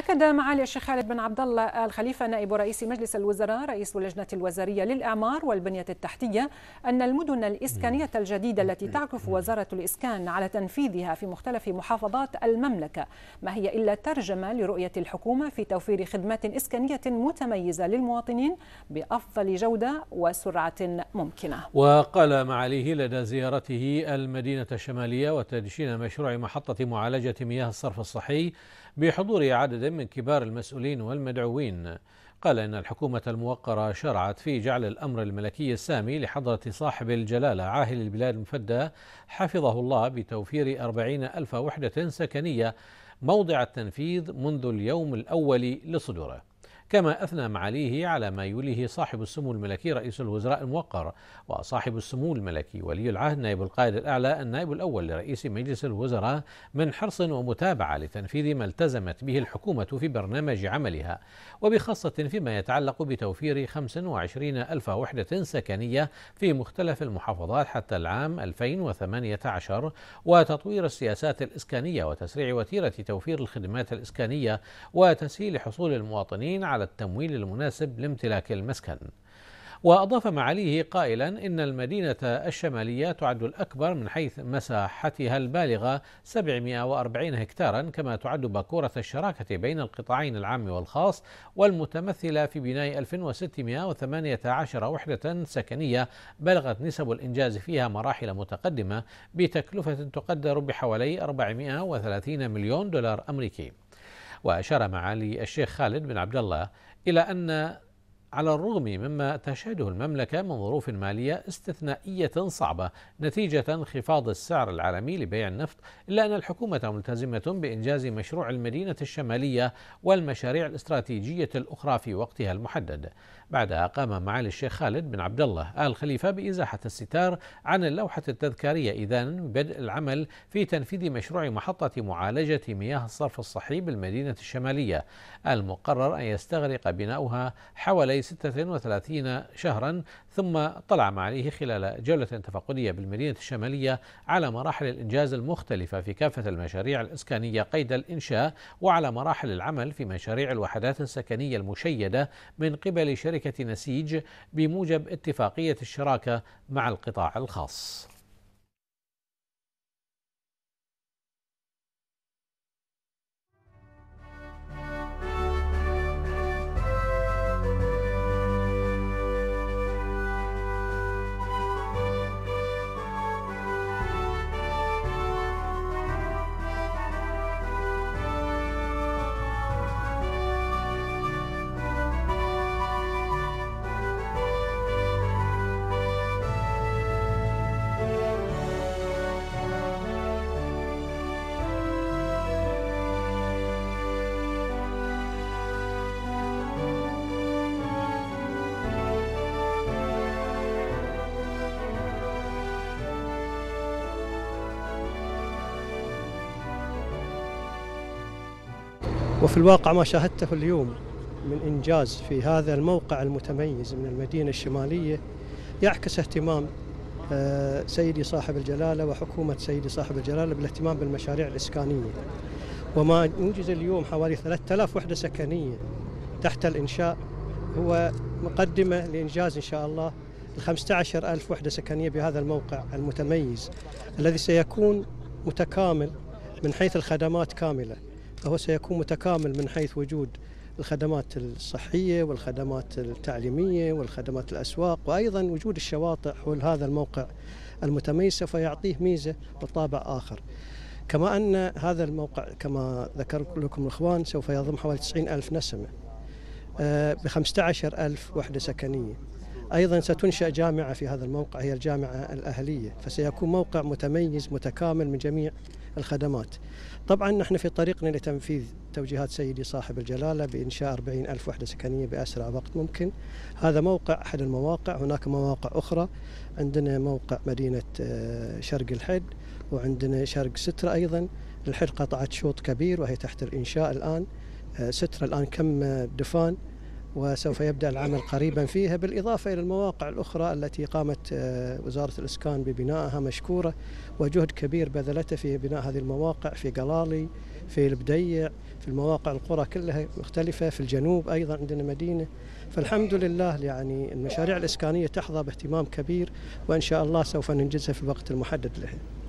أكد معالي الشيخ خالد بن عبد الله آل خليفة نائب رئيس مجلس الوزراء رئيس اللجنة الوزارية للإعمار والبنية التحتية أن المدن الإسكانية الجديدة التي تعكف وزارة الإسكان على تنفيذها في مختلف محافظات المملكة ما هي إلا ترجمة لرؤية الحكومة في توفير خدمات إسكانية متميزة للمواطنين بأفضل جودة وسرعة ممكنة وقال معاليه لدى زيارته المدينة الشمالية وتدشين مشروع محطة معالجة مياه الصرف الصحي بحضور عدد من كبار المسؤولين والمدعوين قال إن الحكومة الموقرة شرعت في جعل الأمر الملكي السامي لحضرة صاحب الجلالة عاهل البلاد المفدى حفظه الله بتوفير أربعين ألف وحدة سكنية موضع التنفيذ منذ اليوم الأول لصدوره كما أثنى معاليه على ما يوليه صاحب السمو الملكي رئيس الوزراء الموقر وصاحب السمو الملكي ولي العهد نائب القائد الأعلى النائب الأول لرئيس مجلس الوزراء من حرص ومتابعة لتنفيذ ما التزمت به الحكومة في برنامج عملها وبخاصة فيما يتعلق بتوفير 25 ألف وحدة سكنية في مختلف المحافظات حتى العام 2018 وتطوير السياسات الإسكانية وتسريع وتيرة توفير الخدمات الإسكانية وتسهيل حصول المواطنين على على التمويل المناسب لامتلاك المسكن وأضاف معاليه قائلا إن المدينة الشمالية تعد الأكبر من حيث مساحتها البالغة 740 هكتارا كما تعد باكورة الشراكة بين القطاعين العام والخاص والمتمثلة في بناء 1618 وحدة سكنية بلغت نسب الإنجاز فيها مراحل متقدمة بتكلفة تقدر بحوالي 430 مليون دولار أمريكي وأشار معالي الشيخ خالد بن عبد الله إلى أن على الرغم مما تشهده المملكة من ظروف مالية استثنائية صعبة نتيجة انخفاض السعر العالمي لبيع النفط إلا أن الحكومة ملتزمة بإنجاز مشروع المدينة الشمالية والمشاريع الاستراتيجية الأخرى في وقتها المحدد بعدها قام معالي الشيخ خالد بن عبد الله آل خليفة بإزاحة الستار عن اللوحة التذكارية إذن بدء العمل في تنفيذ مشروع محطة معالجة مياه الصرف الصحي بالمدينة الشمالية المقرر أن يستغرق بناؤها حوالي 36 شهرا ثم طلع عليه خلال جولة تفقدية بالمدينة الشمالية على مراحل الإنجاز المختلفة في كافة المشاريع الإسكانية قيد الإنشاء وعلى مراحل العمل في مشاريع الوحدات السكنية المشيدة من قبل شركة نسيج بموجب اتفاقية الشراكة مع القطاع الخاص وفي الواقع ما شاهدته اليوم من إنجاز في هذا الموقع المتميز من المدينة الشمالية يعكس اهتمام آه، سيدي صاحب الجلالة وحكومة سيدي صاحب الجلالة بالاهتمام بالمشاريع الإسكانية وما ينجز اليوم حوالي 3000 وحدة سكنية تحت الإنشاء هو مقدمة لإنجاز إن شاء الله ال ألف وحدة سكنية بهذا الموقع المتميز الذي سيكون متكامل من حيث الخدمات كاملة فهو سيكون متكامل من حيث وجود الخدمات الصحية والخدمات التعليمية والخدمات الأسواق وأيضا وجود الشواطئ حول هذا الموقع المتميز سوف يعطيه ميزة وطابع آخر كما أن هذا الموقع كما ذكرت لكم الإخوان سوف يضم حوالي 90 ألف نسمة آه، ب 15 ألف وحدة سكنية أيضا ستنشأ جامعة في هذا الموقع هي الجامعة الأهلية فسيكون موقع متميز متكامل من جميع الخدمات طبعا نحن في طريقنا لتنفيذ توجيهات سيدي صاحب الجلالة بإنشاء 40 ألف وحدة سكنية بأسرع وقت ممكن هذا موقع أحد المواقع هناك مواقع أخرى عندنا موقع مدينة آه، شرق الحد وعندنا شرق سترة أيضا الحد قطعت شوط كبير وهي تحت الإنشاء الآن آه، سترة الآن كم آه، دفان وسوف يبدأ العمل قريبا فيها بالإضافة إلى المواقع الأخرى التي قامت آه، وزارة الإسكان ببنائها مشكورة وجهد كبير بذلته في بناء هذه المواقع في قلالي في البديع في المواقع القرى كلها مختلفة في الجنوب أيضا عندنا مدينة فالحمد لله يعني المشاريع الإسكانية تحظى باهتمام كبير وإن شاء الله سوف ننجزها في الوقت المحدد لها